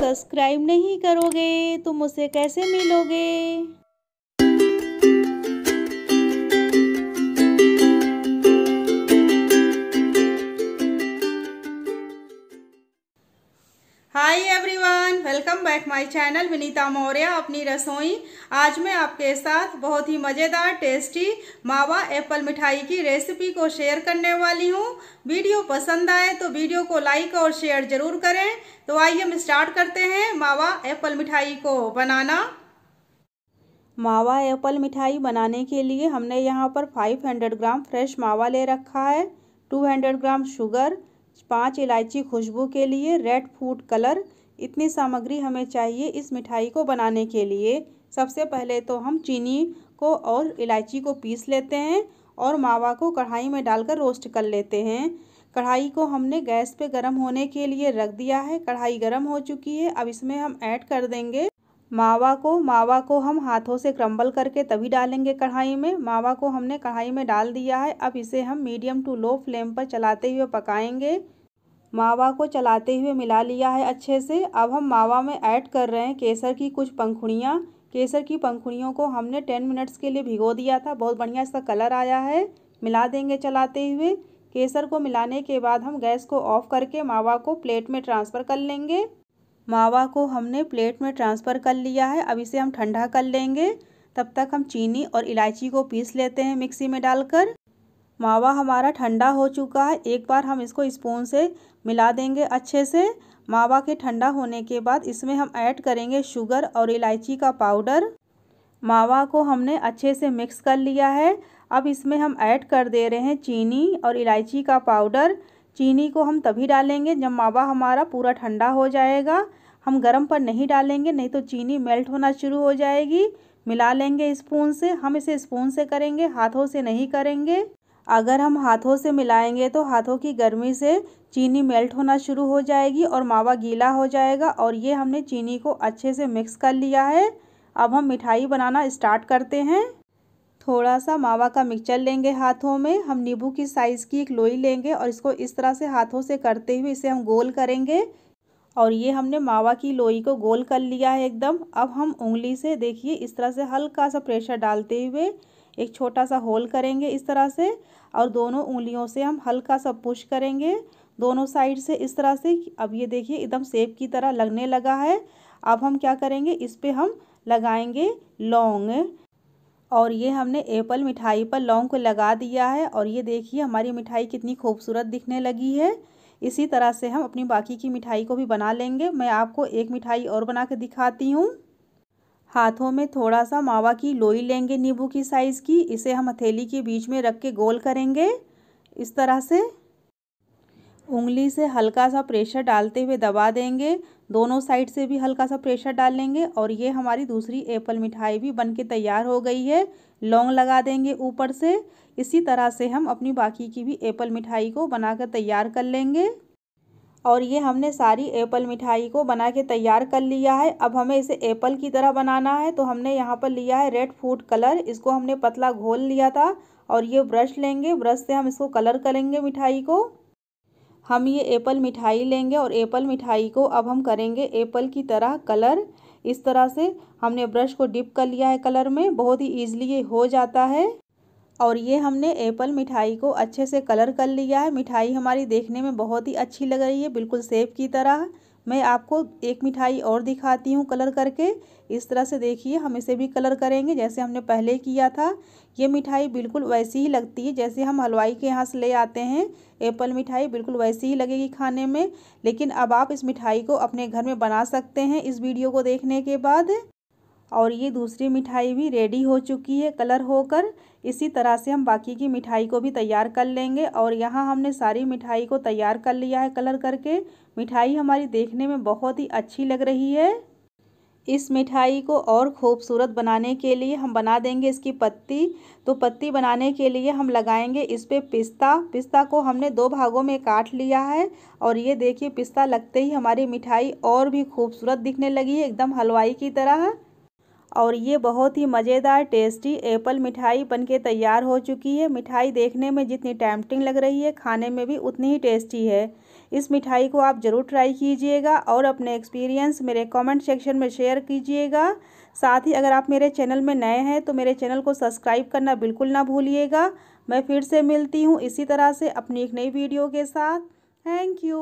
subscribe नहीं करोगे तो मुझसे कैसे मिलोगे hi everyone welcome back my channel Vinita Maurya अपनी रसोई आज मैं आपके साथ बहुत ही मज़ेदार टेस्टी मावा एप्पल मिठाई की रेसिपी को शेयर करने वाली हूँ वीडियो पसंद आए तो वीडियो को लाइक और शेयर ज़रूर करें तो आइए हम स्टार्ट करते हैं मावा एप्पल मिठाई को बनाना मावा एप्पल मिठाई बनाने के लिए हमने यहाँ पर फाइव ग्राम फ्रेश मावा ले रखा है टू ग्राम शुगर पाँच इलायची खुशबू के लिए रेड फूड कलर इतनी सामग्री हमें चाहिए इस मिठाई को बनाने के लिए सबसे पहले तो हम चीनी को और इलायची को पीस लेते हैं और मावा को कढ़ाई में डालकर रोस्ट कर लेते हैं कढ़ाई को हमने गैस पे गर्म होने के लिए रख दिया है कढ़ाई गर्म हो चुकी है अब इसमें हम ऐड कर देंगे मावा को मावा को हम हाथों से क्रम्बल करके तभी डालेंगे कढ़ाई में मावा को हमने कढ़ाई में डाल दिया है अब इसे हम मीडियम टू लो फ्लेम पर चलाते हुए पकाएंगे मावा को चलाते हुए मिला लिया है अच्छे से अब हम मावा में ऐड कर रहे हैं केसर की कुछ पंखुड़ियाँ केसर की पंखुड़ियों को हमने टेन मिनट्स के लिए भिगो दिया था बहुत बढ़िया इसका कलर आया है मिला देंगे चलाते हुए केसर को मिलाने के बाद हम गैस को ऑफ करके मावा को प्लेट में ट्रांसफ़र कर लेंगे मावा को हमने प्लेट में ट्रांसफ़र कर लिया है अब इसे हम ठंडा कर लेंगे तब तक हम चीनी और इलायची को पीस लेते हैं मिक्सी में डालकर मावा हमारा ठंडा हो चुका है एक बार हम इसको स्पून से मिला देंगे अच्छे से मावा के ठंडा होने के बाद इसमें हम ऐड करेंगे शुगर और इलायची का पाउडर मावा को हमने अच्छे से मिक्स कर लिया है अब इसमें हम ऐड कर दे रहे हैं चीनी और इलायची का पाउडर चीनी को हम तभी डालेंगे जब मावा हमारा पूरा ठंडा हो जाएगा हम गर्म पर नहीं डालेंगे नहीं तो चीनी मेल्ट होना शुरू हो जाएगी मिला लेंगे स्पून से हम इसे स्पून से करेंगे हाथों से नहीं करेंगे अगर हम हाथों से मिलाएंगे तो हाथों की गर्मी से चीनी मेल्ट होना शुरू हो जाएगी और मावा गीला हो जाएगा और ये हमने चीनी को अच्छे से मिक्स कर लिया है अब हम मिठाई बनाना स्टार्ट करते हैं थोड़ा सा मावा का मिक्सचर लेंगे हाथों में हम नींबू की साइज़ की एक लोई लेंगे और इसको इस तरह से हाथों से करते हुए इसे हम गोल करेंगे और ये हमने मावा की लोई को गोल कर लिया है एकदम अब हम उंगली से देखिए इस तरह से हल्का सा प्रेशर डालते हुए एक छोटा सा होल करेंगे इस तरह से और दोनों उंगलियों से हम हल्का सा पुश करेंगे दोनों साइड से इस तरह से अब ये देखिए एकदम सेब की तरह लगने लगा है अब हम क्या करेंगे इस पर हम लगाएंगे लौंग और ये हमने एप्पल मिठाई पर लौंग को लगा दिया है और ये देखिए हमारी मिठाई कितनी खूबसूरत दिखने लगी है इसी तरह से हम अपनी बाकी की मिठाई को भी बना लेंगे मैं आपको एक मिठाई और बना के दिखाती हूँ हाथों में थोड़ा सा मावा की लोई लेंगे नींबू की साइज़ की इसे हम हथेली के बीच में रख के गोल करेंगे इस तरह से उंगली से हल्का सा प्रेशर डालते हुए दबा देंगे दोनों साइड से भी हल्का सा प्रेशर डाल लेंगे और ये हमारी दूसरी एप्पल मिठाई भी बन के तैयार हो गई है लौंग लगा देंगे ऊपर से इसी तरह से हम अपनी बाकी की भी एप्पल मिठाई को बनाकर तैयार कर लेंगे और ये हमने सारी एप्पल मिठाई को बना के तैयार कर लिया है अब हमें इसे एप्पल की तरह बनाना है तो हमने यहाँ पर लिया है रेड फूड कलर इसको हमने पतला घोल लिया था और ये ब्रश लेंगे ब्रश से हम इसको कलर करेंगे मिठाई को हम ये एप्पल मिठाई लेंगे और एप्पल मिठाई को अब हम करेंगे एप्पल की तरह कलर इस तरह से हमने ब्रश को डिप कर लिया है कलर में बहुत ही ईजिली ये हो जाता है और ये हमने एप्पल मिठाई को अच्छे से कलर कर लिया है मिठाई हमारी देखने में बहुत ही अच्छी लग रही है बिल्कुल सेब की तरह मैं आपको एक मिठाई और दिखाती हूँ कलर करके इस तरह से देखिए हम इसे भी कलर करेंगे जैसे हमने पहले किया था ये मिठाई बिल्कुल वैसी ही लगती है जैसे हम हलवाई के यहाँ से ले आते हैं एप्पल मिठाई बिल्कुल वैसी ही लगेगी खाने में लेकिन अब आप इस मिठाई को अपने घर में बना सकते हैं इस वीडियो को देखने के बाद और ये दूसरी मिठाई भी रेडी हो चुकी है कलर होकर इसी तरह से हम बाकी की मिठाई को भी तैयार कर लेंगे और यहाँ हमने सारी मिठाई को तैयार कर लिया है कलर करके मिठाई हमारी देखने में बहुत ही अच्छी लग रही है इस मिठाई को और ख़ूबसूरत बनाने के लिए हम बना देंगे इसकी पत्ती तो पत्ती बनाने के लिए हम लगाएंगे इस पर पिस्ता पिस्ता को हमने दो भागों में काट लिया है और ये देखिए पिस्ता लगते ही हमारी मिठाई और भी खूबसूरत दिखने लगी है एकदम हलवाई की तरह और ये बहुत ही मज़ेदार टेस्टी एप्पल मिठाई बनके तैयार हो चुकी है मिठाई देखने में जितनी टैम्पटिंग लग रही है खाने में भी उतनी ही टेस्टी है इस मिठाई को आप ज़रूर ट्राई कीजिएगा और अपने एक्सपीरियंस मेरे कमेंट सेक्शन में शेयर कीजिएगा साथ ही अगर आप मेरे चैनल में नए हैं तो मेरे चैनल को सब्सक्राइब करना बिल्कुल ना भूलिएगा मैं फिर से मिलती हूँ इसी तरह से अपनी एक नई वीडियो के साथ थैंक यू